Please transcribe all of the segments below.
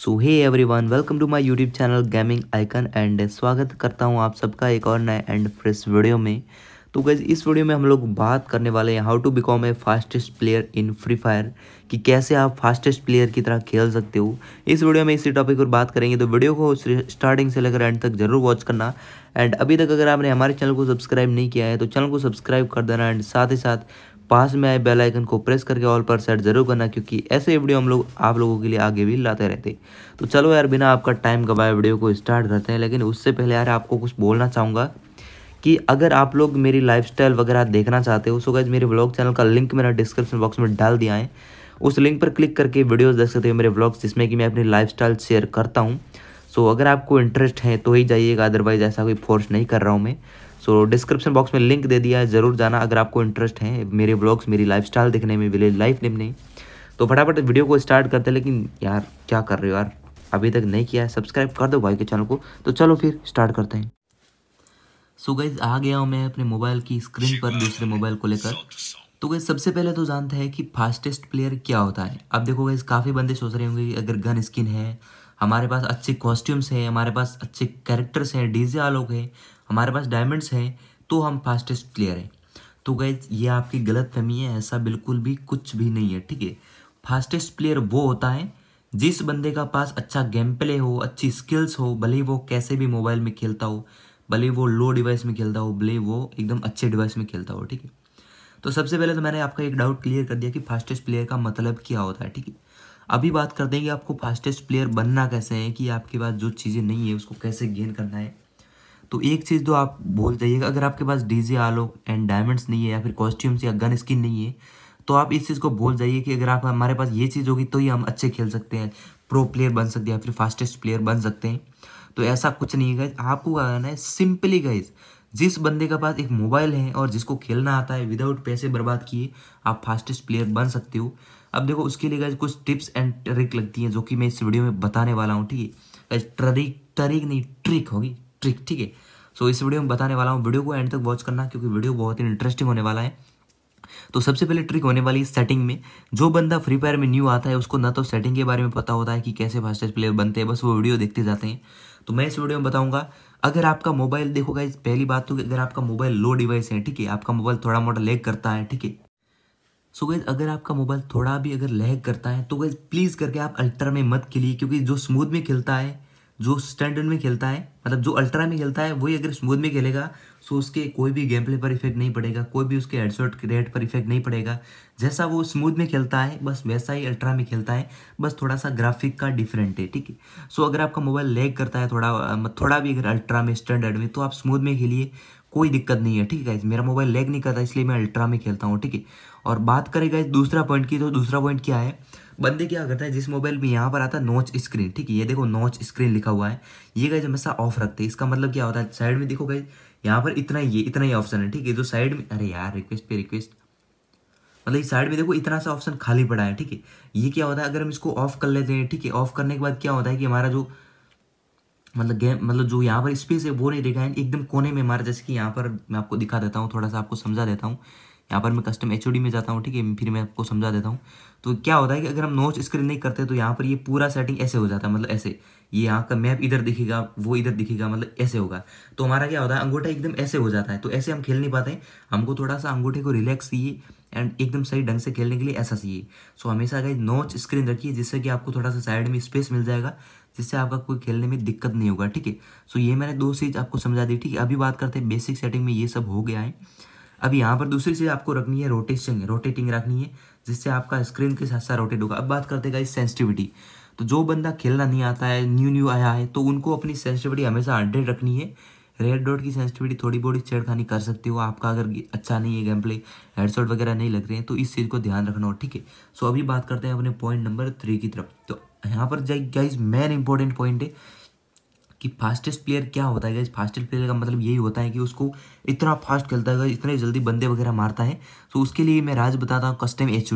so hey everyone welcome to my YouTube channel gaming icon and स्वागत करता हूँ आप सबका एक और नए एंड फ्रेश वीडियो में तो गैस इस वीडियो में हम लोग बात करने वाले हैं how to become a fastest player in Free Fire कि कैसे आप फास्टेस्ट प्लेयर की तरह खेल सकते हो इस वीडियो में इसी टॉपिक पर बात करेंगे तो वीडियो को स्टार्टिंग से लेकर एंड तक जरूर वॉच करना एंड अभी तक अगर आपने हमारे चैनल को सब्सक्राइब नहीं किया है तो चैनल को सब्सक्राइब कर देना एंड साथ ही साथ पास में आए बेल आइकन को प्रेस करके ऑल पर सेट जरूर करना क्योंकि ऐसे वीडियो हम लोग आप लोगों के लिए आगे भी लाते रहते तो चलो यार बिना आपका टाइम गवाए वीडियो को स्टार्ट करते हैं लेकिन उससे पहले यार आपको कुछ बोलना चाहूँगा कि अगर आप लोग मेरी लाइफस्टाइल वगैरह देखना चाहते हो सो गैज मेरे ब्लॉग चैनल का लिंक मैंने डिस्क्रिप्शन बॉक्स में डाल दिया है उस लिंक पर क्लिक करके वीडियोज देख सकते हो मेरे ब्लॉग्स जिसमें कि मैं अपनी लाइफ शेयर करता हूँ सो अगर आपको इंटरेस्ट है तो ही जाइएगा अदरवाइज़ ऐसा कोई फोर्स नहीं कर रहा हूँ मैं सो डिस्क्रिप्शन बॉक्स में लिंक दे दिया है ज़रूर जाना अगर आपको इंटरेस्ट है मेरे ब्लॉग्स मेरी लाइफ देखने में विलेज लाइफ देखने तो फटाफट वीडियो को स्टार्ट करते लेकिन यार क्या कर रहे हो यार अभी तक नहीं किया है सब्सक्राइब कर दो भाई के चैनल को तो चलो फिर स्टार्ट करते हैं सो so गाइज आ गया हूँ मैं अपने मोबाइल की स्क्रीन पर दूसरे मोबाइल को लेकर तो गई सबसे पहले तो जानते हैं कि फास्टेस्ट प्लेयर क्या होता है अब देखो गई काफ़ी बंदे सोच रहे होंगे कि अगर गन स्किन है हमारे पास अच्छे कॉस्ट्यूम्स हैं हमारे पास अच्छे कैरेक्टर्स हैं डीजे आलोक हैं हमारे पास डायमंड्स हैं तो हम फास्टेस्ट प्लेयर हैं तो गैज ये आपकी गलत फहमी है ऐसा बिल्कुल भी कुछ भी नहीं है ठीक है फास्टेस्ट प्लेयर वो होता है जिस बंदे का पास अच्छा गेम प्ले हो अच्छी स्किल्स हो भले वो कैसे भी मोबाइल में खेलता हो भले वो लो डिवाइस में खेलता हो भले वो एकदम अच्छे डिवाइस में खेलता हो ठीक है तो सबसे पहले तो मैंने आपका एक डाउट क्लियर कर दिया कि फास्टेस्ट प्लेयर का मतलब क्या होता है ठीक है अभी बात करते हैं कि आपको फास्टेस्ट प्लेयर बनना कैसे है कि आपके पास जो चीज़ें नहीं है उसको कैसे गेन करना है तो एक चीज़ तो आप भूल जाइएगा अगर आपके पास डीजे आलो एंड डायमंड्स नहीं है या फिर कॉस्ट्यूम्स या गन स्किन नहीं है तो आप इस चीज़ को भूल जाइए कि अगर आप हमारे पास ये चीज़ होगी तो ही हम अच्छे खेल सकते हैं प्रो प्लेयर बन सकते हैं या फिर फास्टेस्ट प्लेयर बन सकते हैं तो ऐसा कुछ नहीं है आपको क्या करना है सिंपली गाइज जिस बंदे के पास एक मोबाइल है और जिसको खेलना आता है विदाउट पैसे बर्बाद किए आप फास्टेस्ट प्लेयर बन सकते हो अब देखो उसके लिए गाइज कुछ टिप्स एंड ट्रिक लगती हैं जो कि मैं इस वीडियो में बताने वाला हूँ ठीक है ट्रिक ट्रिक नहीं ट्रिक होगी ट्रिक ठीक है सो इस वीडियो में बताने वाला हूँ वीडियो को एंड तक वॉच करना क्योंकि वीडियो बहुत ही इंटरेस्टिंग होने वाला है तो सबसे पहले ट्रिक होने वाली है सेटिंग में जो बंदा फ्री फायर में न्यू आता है उसको ना तो सेटिंग के बारे में पता होता है कि कैसे फास्टेस्ट प्लेयर बनते हैं बस वो वीडियो देखते जाते हैं तो मैं इस वीडियो में बताऊंगा अगर आपका मोबाइल देखो इस पहली बात तो अगर आपका मोबाइल लो डिवाइस है ठीक है आपका मोबाइल थोड़ा मोटा लेग करता है ठीक है सो गैस अगर आपका मोबाइल थोड़ा भी अगर लेग करता है तो गैस प्लीज़ करके आप अल्ट्रा में मत खेलिए क्योंकि जो स्मूथ में खेलता है जो स्टैंडर्ड में खेलता है मतलब जो अल्ट्रा में खेलता है वही अगर स्मूथ में खेलेगा सो तो उसके कोई भी गेम प्ले पर इफेक्ट नहीं पड़ेगा कोई भी उसके हेडसेट रेट पर इफेक्ट नहीं पड़ेगा जैसा वो स्मूथ में खेलता है बस वैसा ही अल्ट्रा में खेलता है बस थोड़ा सा ग्राफिक का डिफरेंट है ठीक है सो अगर आपका मोबाइल लैग करता है थोड़ा थोड़ा भी अगर अल्ट्रा में स्टैंडर्ड में तो आप स्मूथ में खेलिए कोई दिक्कत नहीं है ठीक है मेरा मोबाइल लेग नहीं करता इसलिए मैं अल्ट्रा में खेलता हूँ ठीक है और बात करेगा दूसरा पॉइंट की तो दूसरा पॉइंट क्या है बंदे क्या करता है जिस मोबाइल में यहाँ पर आता है नोच स्क्रीन ठीक है ये देखो नोच स्क्रीन लिखा हुआ है ये गए हमेशा ऑफ रखते हैं इसका मतलब क्या होता है साइड में देखो गए यहाँ पर इतना ही इतना ही ऑप्शन है ठीक है जो साइड में अरे यार रिक्वेस्ट पे रिक्वेस्ट मतलब इस साइड में देखो इतना सा ऑप्शन खाली पड़ा है ठीक है ये क्या होता है अगर हम इसको ऑफ कर लेते हैं ठीक है ऑफ करने के बाद क्या होता है कि हमारा जो मतलब गेम मतलब जो यहाँ पर स्पेस है वो नहीं देखा है एकदम कोने में हमारा जैसे कि यहाँ पर मैं आपको दिखा देता हूँ थोड़ा सा आपको समझा देता हूँ यहाँ पर मैं कस्टम एच में जाता हूँ ठीक है फिर मैं आपको समझा देता हूँ तो क्या होता है कि अगर हम नोच स्क्रीन नहीं करते तो यहाँ पर ये पूरा सेटिंग ऐसे हो जाता है मतलब ऐसे ये यहाँ का मैप इधर दिखेगा वो इधर दिखेगा मतलब ऐसे होगा तो हमारा क्या होता है अंगूठा एकदम ऐसे हो जाता है तो ऐसे हम खेल नहीं पाते हमको थोड़ा सा अंगूठे को रिलैक्स चाहिए एंड एकदम सही ढंग से खेलने के लिए ऐसा चाहिए सो हमेशा अगर नोच स्क्रीन रखिए जिससे कि आपको थोड़ा सा साइड में स्पेस मिल जाएगा जिससे आपका कोई खेलने में दिक्कत नहीं होगा ठीक है सो ये मैंने दो चीज़ आपको समझा दी ठीक है अभी बात करते हैं बेसिक सेटिंग में ये सब हो गया है अब यहाँ पर दूसरी चीज़ आपको रखनी है रोटेशन रोटेटिंग रखनी है जिससे आपका स्क्रीन के साथ साथ रोटेट होगा अब बात करते हैं इस सेंसिटिविटी तो जो बंदा खेलना नहीं आता है न्यू न्यू आया है तो उनको अपनी सेंसिटिविटी हमेशा हंड्रेड रखनी है रेड डॉट की सेंसिटिविटी थोड़ी बहुत छेड़खानी कर सकते हो आपका अगर अच्छा नहीं है गेम प्ले हेडशॉट वगैरह नहीं लग रहे हैं तो इस चीज़ को ध्यान रखना हो ठीक है सो अभी बात करते हैं अपने पॉइंट नंबर थ्री की तरफ तो यहाँ पर जाए गाइज मेन इंपॉर्टेंट पॉइंट है कि फास्टेस्ट प्लेयर क्या होता है फास्टेस्ट प्लेयर का मतलब यही होता है कि उसको इतना फास्ट खेलता है इतने जल्दी बंदे वगैरह मारता है सो उसके लिए मैं राज बताता हूँ कस्टम एच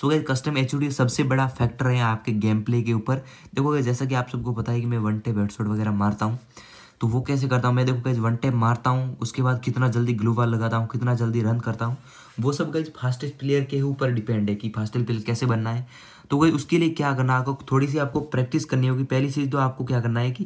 सो गए कस्टम एच सबसे बड़ा फैक्टर है आपके गेम प्ले के ऊपर देखो जैसा कि आप सबको पता है कि मैं वन टेप हेडशॉट वगैरह मारता हूँ तो वो कैसे करता हूँ मैं देखो गैज वन टेप मारता हूँ उसके बाद कितना जल्दी बॉल लगाता हूँ कितना जल्दी रन करता हूँ वो सब गए फास्टेस्ट प्लेयर के ऊपर डिपेंड है कि फास्टेस्ट प्लेयर कैसे बनना है तो वही उसके लिए क्या करना आपको थोड़ी सी आपको प्रैक्टिस करनी होगी पहली चीज़ तो आपको क्या करना है कि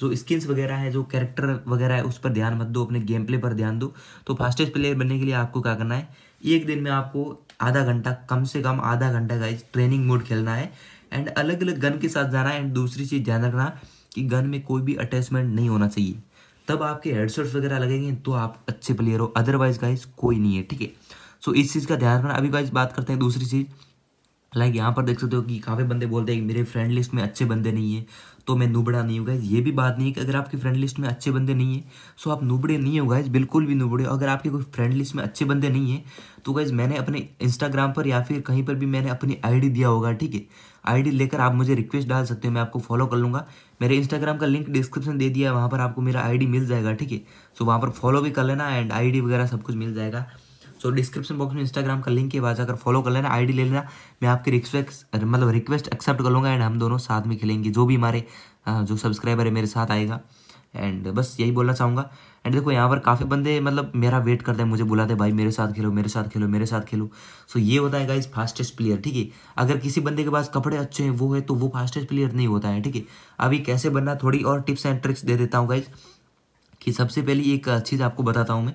जो स्किल्स वगैरह है जो कैरेक्टर वगैरह है उस पर ध्यान मत दो अपने गेम प्ले पर ध्यान दो तो फास्टेस्ट प्लेयर बनने के लिए आपको क्या करना है एक दिन में आपको आधा घंटा कम से कम आधा घंटा का ट्रेनिंग मोड खेलना है एंड अलग अलग गन के साथ जाना है एंड दूसरी चीज़ ध्यान रखना कि गन में कोई भी अटैचमेंट नहीं होना चाहिए तब आपके हेडसेट्स वगैरह लगेंगे तो आप अच्छे प्लेयर हो अदरवाइज गाइज कोई नहीं है ठीक है सो इस चीज़ का ध्यान रखना अभी गाइज बात करते हैं दूसरी चीज़ लाइक यहाँ पर देख सकते हो कि काफ़ी बंदे बोलते हैं कि मेरे फ्रेंड लिस्ट में अच्छे बंदे नहीं है तो मैं नूबड़ा नहीं होगा ये भी बात नहीं है कि अगर आपकी फ्रेंड लिस्ट में अच्छे बंदे नहीं है सो आप नूबड़े नहीं हो गए बिल्कुल भी नूबड़े अगर आपके कोई फ्रेंड लिस्ट में अच्छे बंदे नहीं है तो गाइज मैंने अपने इंस्टाग्राम पर या फिर कहीं पर भी मैंने अपनी आई दिया होगा ठीक है आईडी लेकर आप मुझे रिक्वेस्ट डाल सकते हो मैं आपको फॉलो कर लूँगा मेरे इंस्टाग्राम का लिंक डिस्क्रिप्शन दे दिया है वहाँ पर आपको मेरा आईडी मिल जाएगा ठीक है सो वहाँ पर फॉलो भी कर लेना एंड आईडी वगैरह सब कुछ मिल जाएगा सो डिस्क्रिप्शन बॉक्स में इंस्टाग्राम का लिंक के बाद जाकर फॉलो कर लेना आईडी ले लेना मैं आपकी रिक्वेस्ट मतलब रिक्वेस्ट एक्सेप्ट कर लूँगा एंड हम दोनों साथ में खेलेंगे जो भी हमारे जो सब्सक्राइबर है मेरे साथ आएगा एंड बस यही बोलना चाहूँगा एंड देखो यहाँ पर काफ़ी बंदे मतलब मेरा वेट करते हैं मुझे बुलाते भाई मेरे साथ खेलो मेरे साथ खेलो मेरे साथ खेलो सो so, ये होता है गाइज फास्टेस्ट प्लेयर ठीक है अगर किसी बंदे के पास कपड़े अच्छे हैं वो है तो वो फास्टेस्ट प्लेयर नहीं होता है ठीक है अभी कैसे बनना थोड़ी और टिप्स एंड ट्रिक्स दे देता हूँ गाइज कि सबसे पहली एक चीज़ आपको बताता हूँ मैं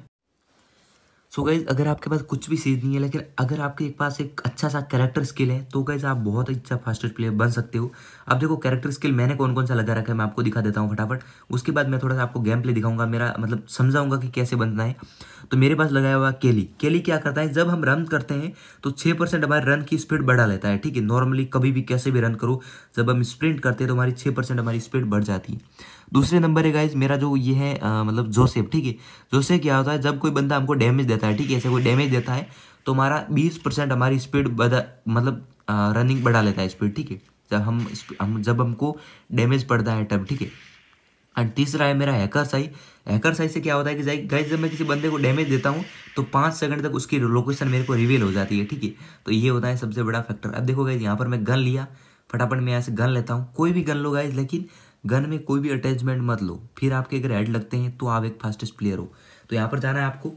सो so गाइज अगर आपके पास कुछ भी सीज नहीं है लेकिन अगर आपके पास एक अच्छा सा कैरेक्टर स्किल है तो गाइज आप बहुत अच्छा फास्टेस्ट प्लेयर बन सकते हो आप देखो कैरेक्टर स्किल मैंने कौन कौन सा लगा रखा है मैं आपको दिखा देता हूँ फटाफट उसके बाद मैं थोड़ा सा आपको गेम प्ले दिखाऊंगा मेरा मतलब समझाऊंगा कि कैसे बनना है तो मेरे पास लगाया हुआ केली केली क्या करता है जब हम रन करते हैं तो छः परसेंट हमारे रन की स्पीड बढ़ा लेता है ठीक है नॉर्मली कभी भी कैसे भी रन करो जब हम स्प्रिंट करते हैं तो हमारी छः परसेंट हमारी स्पीड बढ़ जाती है दूसरे नंबर है गाइज मेरा जो ये है आ, मतलब जोसेफ ठीक है जोसेफ क्या होता है जब कोई बंदा हमको डैमेज देता है ठीक है ऐसे कोई डैमेज देता है तो हमारा बीस परसेंट हमारी स्पीड बदा मतलब आ, रनिंग बढ़ा लेता है स्पीड ठीक है जब हम हम जब हमको डैमेज पड़ता है तब ठीक है एंड तीसरा है मेरा हैकर साई हैकर साई से क्या होता है कि गाइज जब मैं किसी बंदे को डैमेज देता हूँ तो पाँच सेकंड तक उसकी लोकेशन मेरे को रिवील हो जाती है ठीक है तो ये होता है सबसे बड़ा फैक्टर अब देखो गाइज यहाँ पर मैं गन लिया फटाफट मैं यहाँ से गन लेता हूँ कोई भी गन लो गाइज लेकिन गन में कोई भी अटैचमेंट मत लो फिर आपके अगर हेड लगते हैं तो आप एक फास्टेस्ट प्लेयर हो तो यहाँ पर जाना है आपको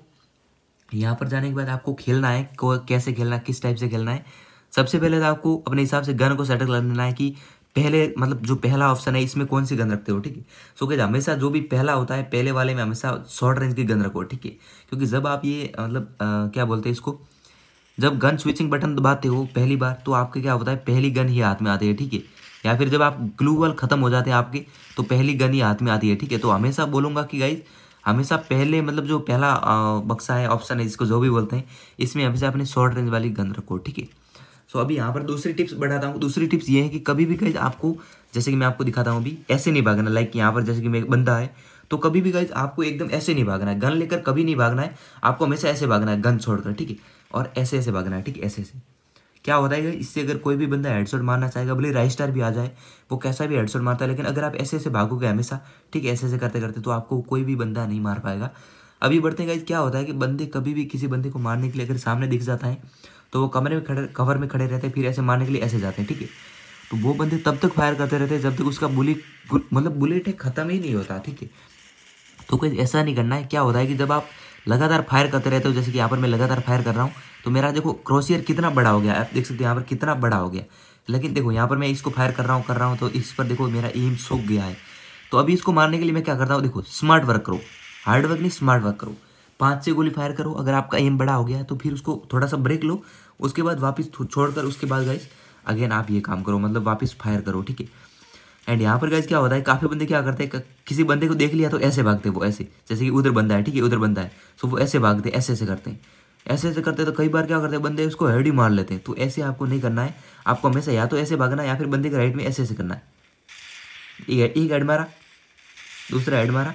यहाँ पर जाने के बाद आपको खेलना है कैसे खेलना है किस टाइप से खेलना है सबसे पहले तो आपको अपने हिसाब से गन को सेटल कर लेना है कि पहले मतलब जो पहला ऑप्शन है इसमें कौन सी गन रखते हो ठीक है सो कहते हमेशा जो भी पहला होता है पहले वाले में हमेशा शॉर्ट रेंज की गन रखो ठीक है क्योंकि जब आप ये मतलब क्या बोलते हैं इसको जब गन स्विचिंग बटन दबाते हो पहली बार तो आपके क्या होता है पहली गन ही हाथ में आती है ठीक है या फिर जब आप ग्लू वाल ख़त्म हो जाते हैं आपके तो पहली गन ही हाथ में आती है ठीक है तो हमेशा बोलूँगा कि गाइज हमेशा पहले मतलब जो पहला बक्सा है ऑप्शन है जिसको जो भी बोलते हैं इसमें हमेशा अपने शॉर्ट रेंज वाली गन रखो ठीक है सो अभी यहाँ पर दूसरी टिप्स बढ़ाता हूँ दूसरी टिप्स ये है कि कभी भी गाइज आपको जैसे कि मैं आपको दिखाता हूँ अभी ऐसे नहीं भागना लाइक यहाँ पर जैसे कि मैं बंदा है तो कभी भी गाइज आपको एकदम ऐसे नहीं भागना है गन लेकर कभी नहीं भागना है आपको हमेशा ऐसे भागना है गन छोड़कर ठीक है और ऐसे ऐसे भागना है ठीक है ऐसे ऐसे क्या होता है इससे अगर कोई भी बंदा हेडसोट मारना चाहेगा भले राइट स्टार भी आ जाए वो कैसा भी हेडसोट मारता है लेकिन अगर आप ऐसे ऐसे भागोगे हमेशा ठीक है ऐसे ऐसे करते करते तो आपको कोई भी बंदा नहीं मार पाएगा अभी बढ़ते गए क्या होता है कि बंदे कभी भी किसी बंदे को मारने के लिए अगर सामने दिख जाता है तो वो कमरे में खड़े कवर में खड़े रहते हैं फिर ऐसे मारने के लिए ऐसे जाते हैं ठीक है तो वो बंदे तब तक फायर करते रहते हैं जब तक उसका बुलेट मतलब बुलेट है ख़त्म ही नहीं होता ठीक है तो कोई ऐसा नहीं करना है क्या होता है कि जब आप लगातार फायर करते रहते हो जैसे कि यहाँ पर मैं लगातार फायर कर रहा हूँ तो मेरा देखो क्रोसियर कितना बड़ा हो गया आप देख सकते हो यहाँ पर कितना बड़ा हो गया लेकिन देखो यहाँ पर मैं इसको फायर कर रहा हूँ कर रहा हूँ तो इस पर देखो मेरा एम सूख गया है तो अभी इसको मारने के लिए मैं क्या करता हूँ देखो स्मार्ट वर्क करो हार्ड वर्क नहीं स्मार्ट वर्क करो पाँच से गोली फायर करो अगर आपका एम बड़ा हो गया तो फिर उसको थोड़ा सा ब्रेक लो उसके बाद वापस छोड़ उसके बाद गाइस अगेन आप ये काम करो मतलब वापस फायर करो ठीक है एंड यहाँ पर गाइज क्या होता है काफ़ी बंदे क्या करते हैं किसी बंदे को देख लिया तो ऐसे भागते वो ऐसे जैसे कि उधर बंदा है ठीक है उधर बंदा है सो वो ऐसे भागते ऐसे ऐसे करते हैं ऐसे ऐसे करते हैं तो कई बार क्या करते हैं बंदे उसको हेड ही मार लेते हैं तो ऐसे आपको नहीं करना है आपको हमेशा या तो ऐसे भागना है या फिर बंदे के राइट में ऐसे ऐसे करना है एक एक हेड मारा दूसरा हेड मारा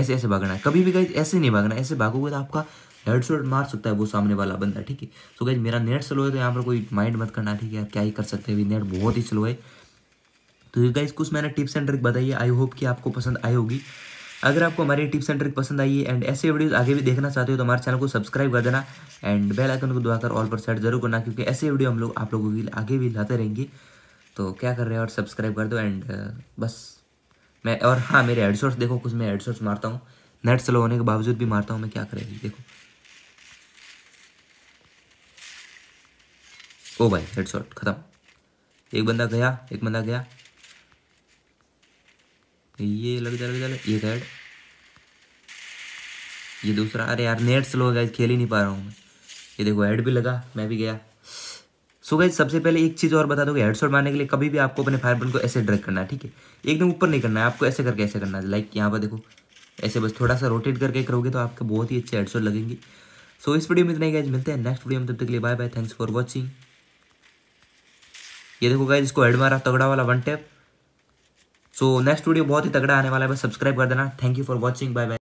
ऐसे ऐसे भागना है कभी भी गई ऐसे नहीं भागना ऐसे भागोगे तो आपका हेड शोट मार सकता है वो सामने वाला बंदा ठीक है सो गई मेरा नेट स्लो है तो यहाँ पर कोई माइंड मत करना ठीक है क्या ही कर सकते हैं नेट बहुत ही स्लो है तो ये गाइज कुछ मैंने टिप्स एंड ट्रिक बताई है आई होप कि आपको पसंद आई होगी अगर आपको हमारी टिप्स एंड ट्रिक पसंद आई है एंड ऐसे वीडियोस आगे भी देखना चाहते हो तो हमारे चैनल को सब्सक्राइब कर देना एंड बेल आइकन को दबाकर ऑल पर सेट जरूर करना क्योंकि ऐसे वीडियो हम लोग आप लोगों के लिए आगे भी लाते रहेंगे तो क्या कर रहे हैं और सब्सक्राइब कर दो एंड uh, बस मैं और हाँ मेरे हेडशॉट्स देखो कुछ मैं हेडशॉट्स मारता हूँ नेट स्लो होने के बावजूद भी मारता हूँ मैं क्या करेगी देखो ओ भाई हेडशॉट ख़त्म एक बंदा गया एक बंदा गया ये लग जा लग जा ये रेड ये दूसरा अरे यार नेट स्लो है खेल ही नहीं पा रहा हूँ मैं ये देखो हेड भी लगा मैं भी गया सो गई सबसे पहले एक चीज़ और बता दो हेड शॉट मारने के लिए कभी भी आपको अपने फायर को ऐसे ड्रैग करना है ठीक है एकदम ऊपर नहीं करना है आपको ऐसे करके ऐसे करना है लाइक यहाँ पर देखो ऐसे बस थोड़ा सा रोटेट करके करोगे तो आपके बहुत ही अच्छे हेडसोट लगेंगे सो so, इस वीडियो में इतना ही गाइज मिलते हैं नेक्स्ट वीडियो में तब तक के लिए bye bye thanks for watching ये देखो गाइज इसको हेड मारा तगड़ा वाला one tap so next video बहुत ही तगड़ा आने वाला है बस सब्सक्राइब कर देना thank you for watching bye bye